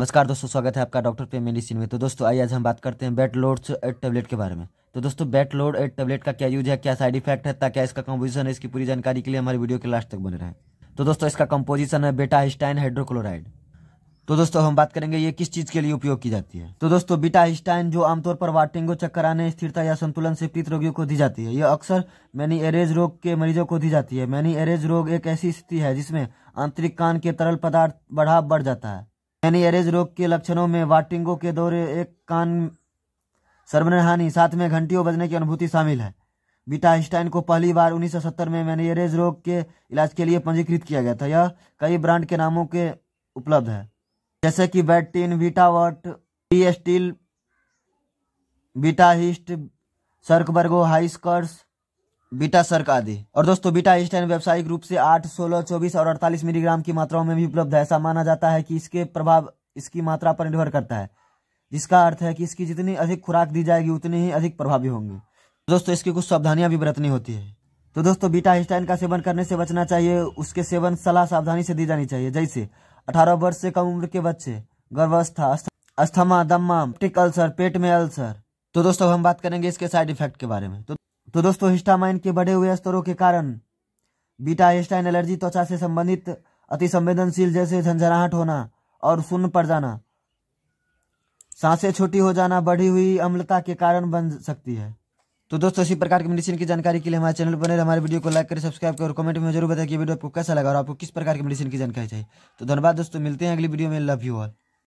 नमस्कार दोस्तों स्वागत है आपका डॉक्टर पे मेडिसिन में तो दोस्तों आइए आज हम बात करते हैं बेट लोड एड टेबलेट के बारे में तो दोस्तों बेट लोड एड टेबलेट का क्या यूज है क्या साइड इफेक्ट है क्या इसका कंपोजिशन है इसकी पूरी जानकारी के लिए हमारे वीडियो के लास्ट तक बने रहे तो दोस्तों इसका कंपोजिशन है बेटा हिस्टाइन हाइड्रोक्लोराइड तो दोस्तों हम बात करेंगे ये किस चीज के लिए उपयोग की जाती है तो दोस्तों बीटा हिस्टाइन जो आमतौर पर वाटिंगो चक्कर आने स्थिरता या संतुलन से पीड़ित रोगियों को दी जाती है यह अक्सर मैनी एरेज रोग के मरीजों को दी जाती है मैनी एरेज रोग एक ऐसी स्थिति है जिसमें आंतरिक कान के तरल पदार्थ बढ़ाव बढ़ जाता है एनीएरिज रोग के लक्षणों में वाटिंगो के दौरे एक कान सर्वनहानी हानि साथ में घंटियों बजने की अनुभूति शामिल है बीटास्टाइन को पहली बार 1970 में मैनियरेज रोग के इलाज के लिए पंजीकृत किया गया था यह कई ब्रांड के नामों के उपलब्ध है जैसे कि बैटिन वीटावट टी स्टील बीटाहिस्ट सर्कबर्गो हाइस्कर्स बीटा सर्क आदि और दोस्तों बीटा स्टैंड व्यावसायिक रूप से 8, 16, 24 और 48 मिलीग्राम की मात्राओं में भी उपलब्ध है ऐसा माना जाता है कि इसके प्रभाव इसकी मात्रा पर निर्भर करता है जिसका अर्थ है कि इसकी जितनी अधिक खुराक दी जाएगी उतनी ही अधिक प्रभावी होंगी दोस्तों इसकी कुछ सावधानियां भी बरतनी होती है तो दोस्तों बीटा स्टैंड का सेवन करने से बचना चाहिए उसके सेवन सलाह सावधानी से दी जानी चाहिए जैसे अठारह वर्ष से कम उम्र के बच्चे गर्भावस्था अस्थमा दम्मा टिक अल्सर पेट में अल्सर तो दोस्तों हम बात करेंगे इसके साइड इफेक्ट के बारे में तो तो दोस्तों हिस्टामाइन के बढ़े हुए स्तरों के कारण बीटा हिस्टाइन एलर्जी त्वचा से संबंधित अति संवेदनशील जैसे झंझनाहट होना और सुन्न पड़ जाना सांसें छोटी हो जाना बढ़ी हुई अम्लता के कारण बन सकती है तो दोस्तों इसी प्रकार की मेडिसिन की जानकारी के लिए हमारे चैनल बने हमारे वीडियो को लाइक करें सब्सक्राइब करें और कमेंट में जरूर बताएं कि वीडियो आपको कैसा लगा और आपको किस प्रकार की मेडिसिन की जानकारी चाहिए तो धन्यवाद दोस्तों मिलते हैं अगली वीडियो में लव यू ऑल